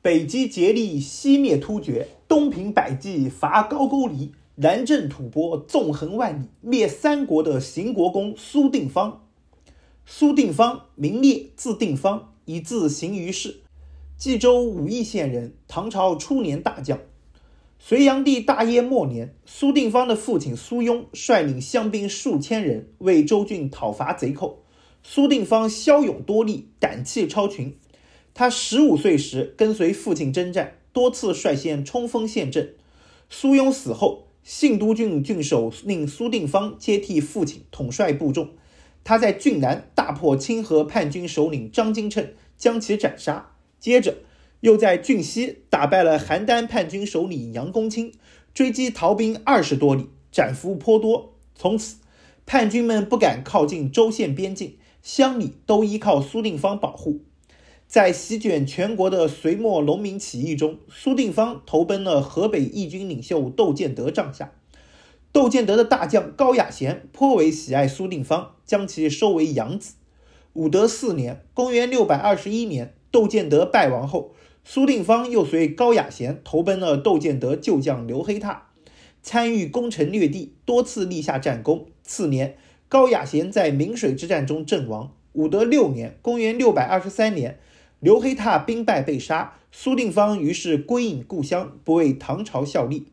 北击竭力，西灭突厥，东平百济，伐高句丽，南镇吐蕃，纵横万里，灭三国的邢国公苏定方。苏定方，名烈，字定方，以字行于世，冀州武邑县人，唐朝初年大将。隋炀帝大业末年，苏定方的父亲苏庸率领乡兵数千人为州郡讨伐贼寇，苏定方骁勇多力，胆气超群。他十五岁时跟随父亲征战，多次率先冲锋陷阵。苏庸死后，信都郡郡守令苏定方接替父亲统帅部众。他在郡南大破清河叛军首领张金称，将其斩杀。接着又在郡西打败了邯郸叛军首领杨公卿，追击逃兵二十多里，斩俘颇多。从此，叛军们不敢靠近州县边境，乡里都依靠苏定方保护。在席卷全国的隋末农民起义中，苏定方投奔了河北义军领袖窦建德帐下。窦建德的大将高雅贤颇为喜爱苏定方，将其收为养子。武德四年（公元621年），窦建德败亡后，苏定方又随高雅贤投奔了窦建德旧将刘黑闼，参与攻城略地，多次立下战功。次年，高雅贤在明水之战中阵亡。武德六年（公元623年）。刘黑闼兵败被杀，苏定方于是归隐故乡，不为唐朝效力。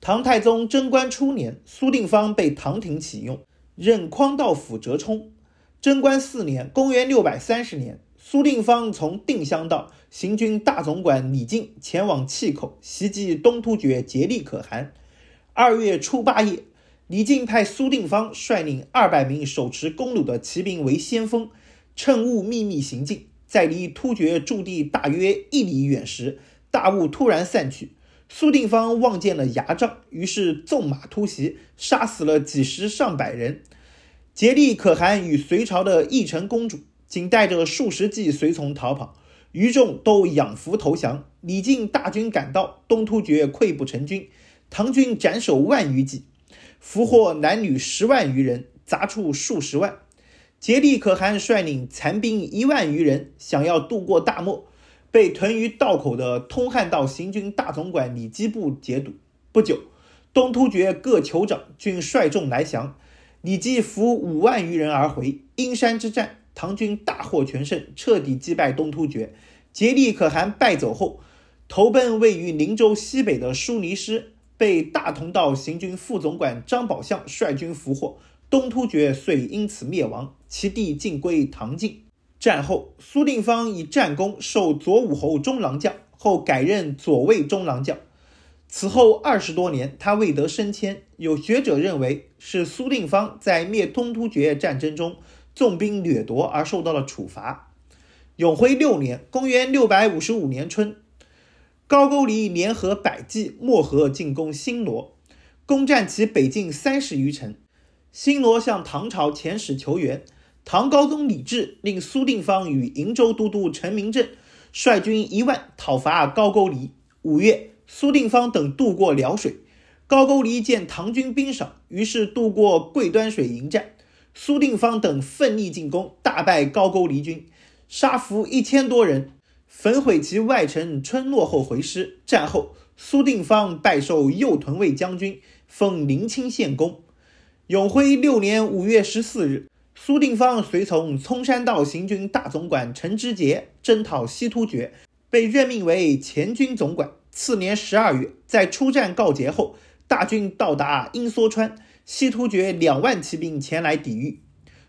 唐太宗贞观初年，苏定方被唐廷启用，任匡道府折冲。贞观四年（公元630年），苏定方从定襄道行军大总管李靖前往碛口袭击东突厥竭力可汗。二月初八夜，李靖派苏定方率领二百名手持弓弩的骑兵为先锋，趁雾秘密行进。在离突厥驻地大约一里远时，大雾突然散去，苏定方望见了牙帐，于是纵马突袭，杀死了几十上百人。竭利可汗与隋朝的义成公主仅带着数十骑随从逃跑，余众都仰伏投降。李靖大军赶到，东突厥溃不成军，唐军斩首万余骑，俘获男女十万余人，砸出数十万。杰利可汗率领残兵一万余人，想要渡过大漠，被屯于道口的通汉道行军大总管李基部截堵。不久，东突厥各酋长均率众来降，李基俘五万余人而回。阴山之战，唐军大获全胜，彻底击败东突厥。杰利可汗败走后，投奔位于宁州西北的舒尼师，被大同道行军副总管张宝相率军俘获。东突厥遂因此灭亡。其地尽归唐境。战后，苏定方以战功授左武侯中郎将，后改任左卫中郎将。此后二十多年，他未得升迁。有学者认为，是苏定方在灭东突厥战争中纵兵掠夺而受到了处罚。永徽六年（公元655年春），高句丽联合百济、漠河进攻新罗，攻占其北境三十余城。新罗向唐朝遣使求援。唐高宗李治令苏定方与瀛州都督陈明正率军一万讨伐高句丽。五月，苏定方等渡过辽水，高句丽见唐军兵少，于是渡过桂端水迎战。苏定方等奋力进攻，大败高句丽军，杀俘一千多人，焚毁其外城村落后回师。战后，苏定方拜授右屯卫将军，封临清县公。永徽六年五月十四日。苏定方随从葱山道行军大总管陈知杰征讨西突厥，被任命为前军总管。次年十二月，在出战告捷后，大军到达鹰梭川，西突厥两万骑兵前来抵御。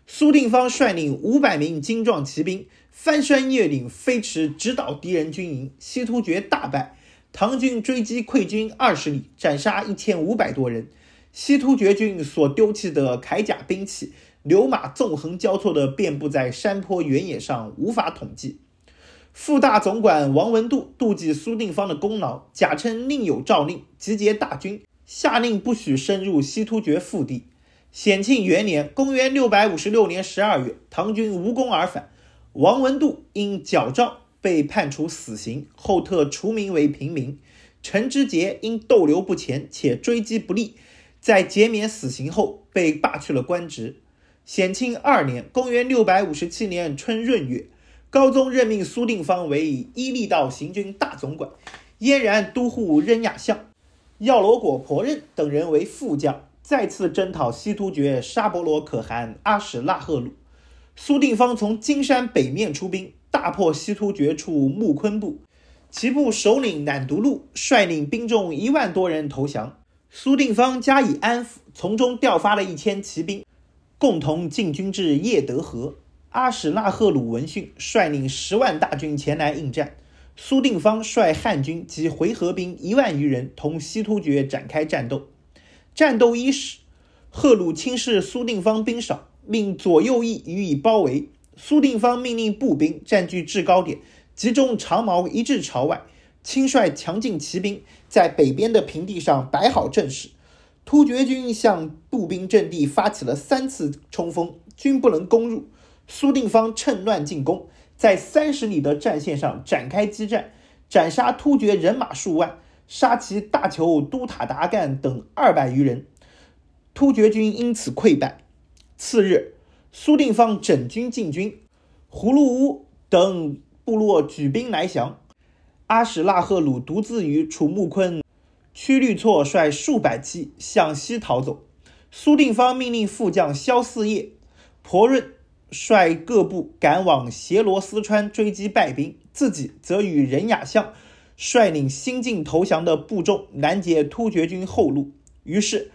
苏定方率领五百名精壮骑兵翻山越岭，飞驰直捣敌人军营，西突厥大败，唐军追击溃军二十里，斩杀一千五百多人。西突厥军所丢弃的铠甲兵器。牛马纵横交错地遍布在山坡原野上，无法统计。副大总管王文度妒忌苏定方的功劳，假称另有诏令，集结大军，下令不许深入西突厥腹地。显庆元年（公元656年）十二月，唐军无功而返。王文度因矫诏被判处死刑，后特除名为平民。陈知节因逗留不前且追击不利，在减免死刑后被罢去了官职。显庆二年（公元657年）春闰月，高宗任命苏定方为伊丽道行军大总管，燕然都护任雅相、药罗果婆任等人为副将，再次征讨西突厥沙伯罗可汗阿史那贺鲁。苏定方从金山北面出兵，大破西突厥处木昆部，其部首领难独禄率领兵众一万多人投降，苏定方加以安抚，从中调发了一千骑兵。共同进军至叶德河，阿史那赫鲁闻讯，率领十万大军前来应战。苏定方率汉军及回纥兵一万余人，同西突厥展开战斗。战斗伊始，赫鲁轻视苏定方兵少，命左右翼予以包围。苏定方命令步兵占据制高点，集中长矛一致朝外，亲率强劲骑兵在北边的平地上摆好阵势。突厥军向步兵阵地发起了三次冲锋，均不能攻入。苏定方趁乱进攻，在三十里的战线上展开激战，斩杀突厥人马数万，杀其大酋都塔达干等二百余人。突厥军因此溃败。次日，苏定方整军进军，葫芦屋等部落举兵来降。阿史那贺鲁独自与楚木昆。曲律错率数百骑向西逃走，苏定方命令副将萧四业、婆润率各部赶往协罗斯川追击败兵，自己则与任雅相率领新进投降的部众拦截突厥军后路。于是，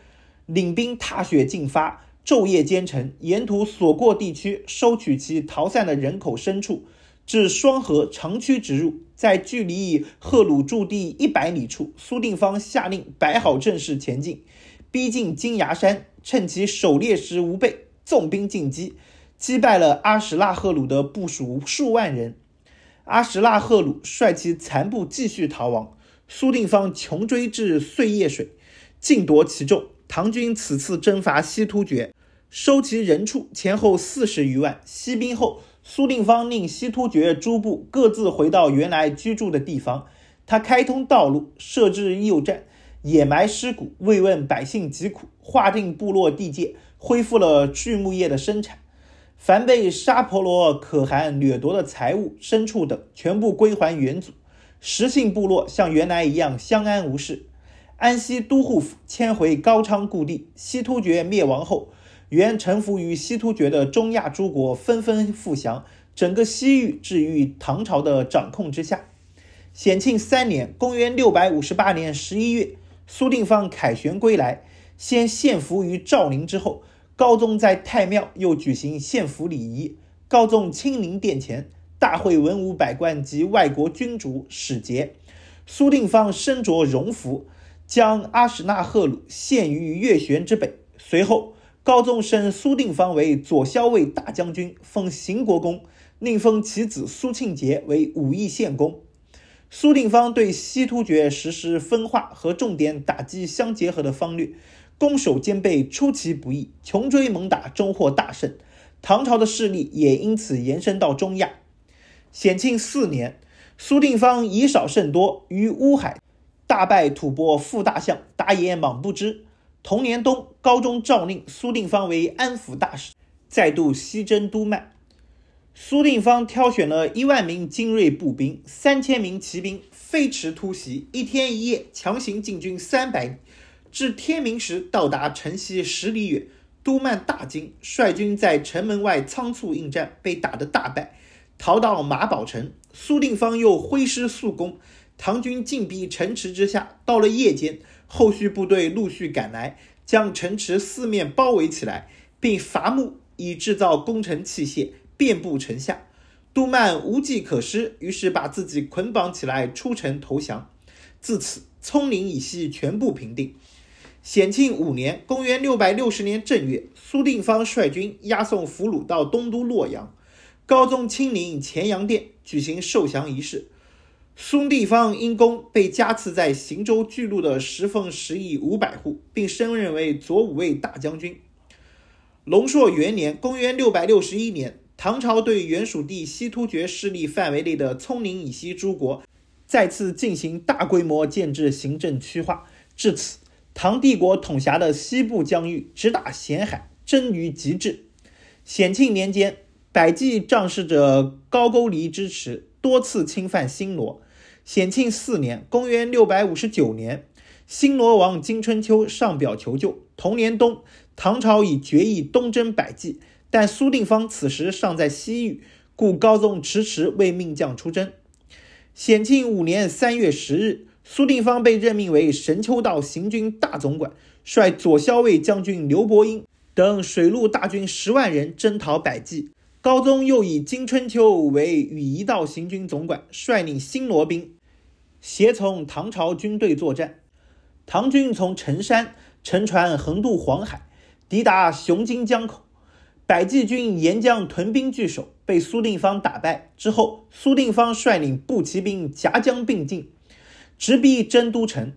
领兵踏雪进发，昼夜兼程，沿途所过地区收取其逃散的人口牲畜。至双河，长驱直入，在距离赫鲁驻地一百里处，苏定方下令摆好阵势前进，逼近金牙山，趁其狩猎时无备，纵兵进击，击败了阿什拉赫鲁的部属数万人。阿什拉赫鲁率其残部继续逃亡，苏定方穷追至碎叶水，尽夺其众。唐军此次征伐西突厥，收其人畜前后四十余万，西兵后。苏定方令西突厥诸部各自回到原来居住的地方，他开通道路，设置驿站，掩埋尸骨，慰问百姓疾苦，划定部落地界，恢复了畜牧业的生产。凡被沙婆罗可汗掠夺的财物、牲畜等，全部归还原祖。十姓部落像原来一样相安无事。安西都护府迁回高昌故地。西突厥灭亡后。原臣服于西突厥的中亚诸国纷纷复降，整个西域置于唐朝的掌控之下。显庆三年（公元六百五十八年）十一月，苏定方凯旋归来，先献俘于昭陵，之后高宗在太庙又举行献俘礼仪。高宗亲临殿前，大会文武百官及外国君主使节。苏定方身着戎服，将阿史那贺鲁献于月旋之北，随后。高宗升苏定方为左骁卫大将军，封邢国公，另封其子苏庆杰为武义县公。苏定方对西突厥实施分化和重点打击相结合的方略，攻守兼备，出其不意，穷追猛打，终获大胜。唐朝的势力也因此延伸到中亚。显庆四年，苏定方以少胜多，于乌海大败吐蕃副大将达野莽不知。同年冬，高宗诏令苏定方为安抚大使，再度西征都曼。苏定方挑选了一万名精锐步兵、三千名骑兵，飞驰突袭，一天一夜强行进军三百，至天明时到达城西十里远。都曼大惊，率军在城门外仓促应战，被打得大败，逃到马堡城。苏定方又挥师速攻，唐军进逼城池之下，到了夜间。后续部队陆续赶来，将城池四面包围起来，并伐木以制造攻城器械，遍布城下。杜曼无计可施，于是把自己捆绑起来出城投降。自此，葱岭以西全部平定。显庆五年（公元660年）正月，苏定方率军押送俘虏到东都洛阳，高宗亲临乾阳殿举行受降仪式。苏地方因功被加赐在行州巨鹿的石奉十邑五百户，并升任为左武卫大将军。龙朔元年（公元661年），唐朝对原属地西突厥势力范围内的葱岭以西诸国再次进行大规模建制行政区划。至此，唐帝国统辖的西部疆域直达咸海，臻于极致。显庆年间，百济仗势者高句丽支持，多次侵犯新罗。显庆四年（公元659年），新罗王金春秋上表求救。同年冬，唐朝已决议东征百济，但苏定方此时尚在西域，故高宗迟迟未命将出征。显庆五年三月十日，苏定方被任命为神丘道行军大总管，率左骁卫将军刘伯英等水陆大军十万人征讨百济。高宗又以金春秋为羽仪道行军总管，率领新罗兵，协从唐朝军队作战。唐军从陈山乘船横渡黄海，抵达熊津江口。百济军沿江屯兵据守，被苏定方打败之后，苏定方率领步骑兵夹江并进，直逼真都城。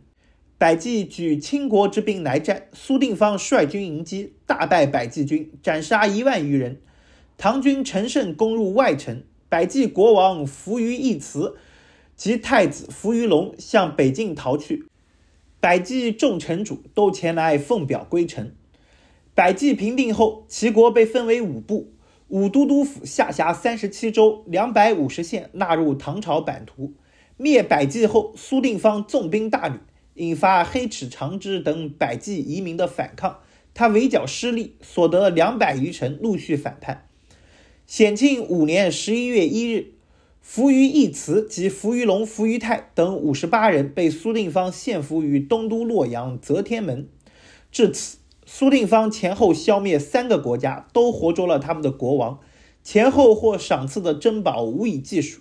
百济举倾国之兵来战，苏定方率军迎击，大败百济军，斩杀一万余人。唐军乘胜攻入外城，百济国王扶余义慈及太子扶余龙向北境逃去。百济众城主都前来奉表归城。百济平定后，齐国被分为五部，五都督府下辖三十七州两百五十县，纳入唐朝版图。灭百济后，苏定方纵兵大掠，引发黑齿常之等百济遗民的反抗。他围剿失利，所得两百余城陆续反叛。显庆五年十一月一日，伏于义慈及伏于龙、伏于泰等五十八人被苏定方献俘于东都洛阳则天门。至此，苏定方前后消灭三个国家，都活捉了他们的国王，前后获赏赐的珍宝无以计数。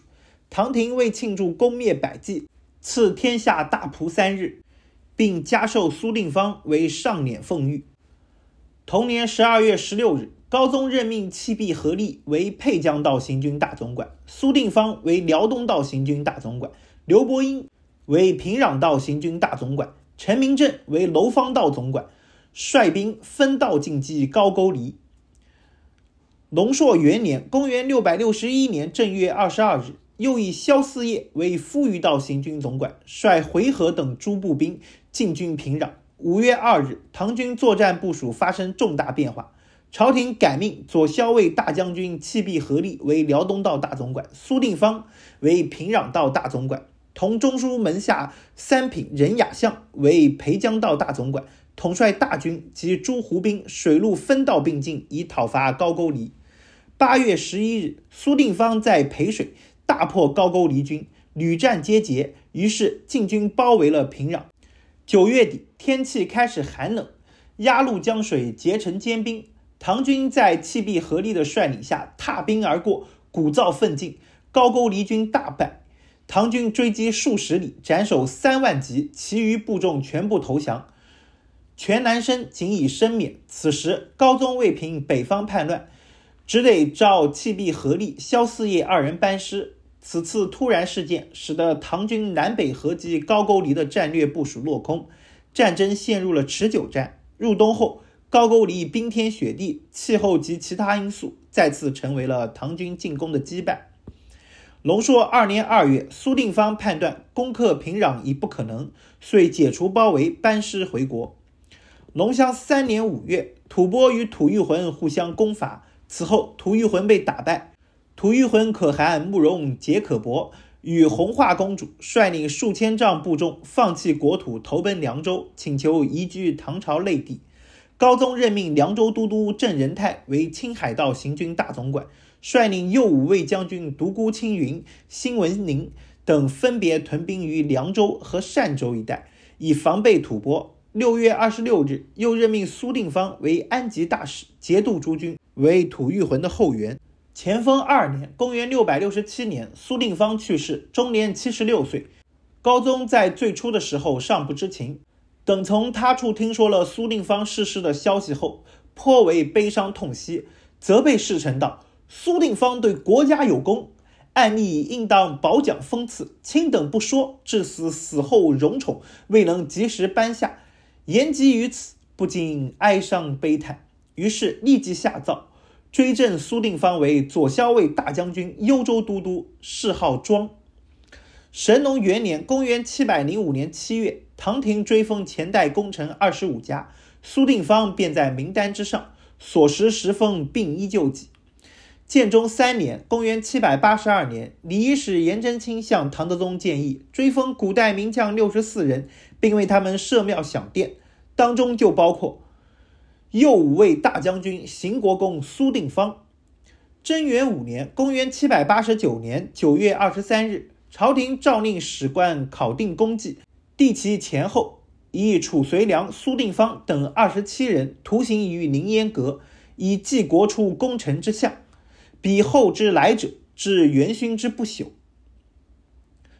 唐廷为庆祝攻灭百济，赐天下大仆三日，并加授苏定方为上辇奉御。同年十二月十六日。高宗任命戚苾何力为沛江道行军大总管，苏定方为辽东道行军大总管，刘伯英为平壤道行军大总管，陈明正为娄方道总管，率兵分道进击高句丽。龙朔元年（公元六百六十一年）正月二十二日，又以萧四业为夫余道行军总管，率回纥等诸部兵进军平壤。五月二日，唐军作战部署发生重大变化。朝廷改命左骁卫大将军契必合力为辽东道大总管，苏定方为平壤道大总管，同中书门下三品任雅相为裴江道大总管，统帅大军及诸胡兵，水陆分道并进，以讨伐高句丽。八月十一日，苏定方在裴水大破高句丽军，屡战皆捷，于是晋军包围了平壤。九月底，天气开始寒冷，鸭绿江水结成坚冰。唐军在契必合力的率领下踏兵而过，鼓噪奋进，高句丽军大败，唐军追击数十里，斩首三万级，其余部众全部投降，全南生仅以身免。此时高宗未平北方叛乱，只得召契必合力、萧四业二人班师。此次突然事件使得唐军南北合击高句丽的战略部署落空，战争陷入了持久战。入冬后。高句丽冰天雪地气候及其他因素再次成为了唐军进攻的羁绊。龙朔二年二月，苏定方判断攻克平壤已不可能，遂解除包围，班师回国。龙乡三年五月，吐蕃与吐谷浑互相攻伐，此后吐谷浑被打败。吐谷浑可汗慕容杰可伯与红化公主率领数千丈部众，放弃国土，投奔凉州，请求移居唐朝内地。高宗任命凉州都督郑仁泰为青海道行军大总管，率领右武卫将军独孤青云、辛文宁等分别屯兵于凉州和善州一带，以防备吐蕃。六月二十六日，又任命苏定方为安吉大使、节度诸军，为吐谷浑的后援。乾封二年（公元六百六十七年），苏定方去世，终年七十六岁。高宗在最初的时候尚不知情。等从他处听说了苏定方逝世的消息后，颇为悲伤痛惜，责备侍臣道：“苏定方对国家有功，按例应当褒奖封赐。卿等不说，致使死后荣宠未能及时颁下。言及于此，不禁哀伤悲叹。于是立即下诏，追赠苏定方为左骁卫大将军、幽州都督，谥号庄。”神农元年（公元705年）七月，唐廷追封前代功臣二十五家，苏定方便在名单之上，所食时封并依旧己。建中三年（公元782年），李仪使颜真卿向唐德宗建议追封古代名将六十四人，并为他们设庙享殿，当中就包括右五位大将军、邢国公苏定方。贞元五年（公元789年）九月二十三日。朝廷诏令史官考定功绩，帝其前后，以褚遂良、苏定方等二十七人徒刑于凌烟阁，以纪国初功臣之像，比后之来者之元勋之不朽。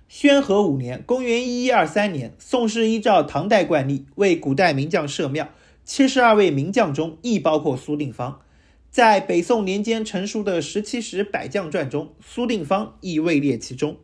宣和五年（公元一一二三年），宋氏依照唐代惯例为古代名将设庙，七十二位名将中亦包括苏定方。在北宋年间成熟的《十七史百将传》中，苏定方亦位列其中。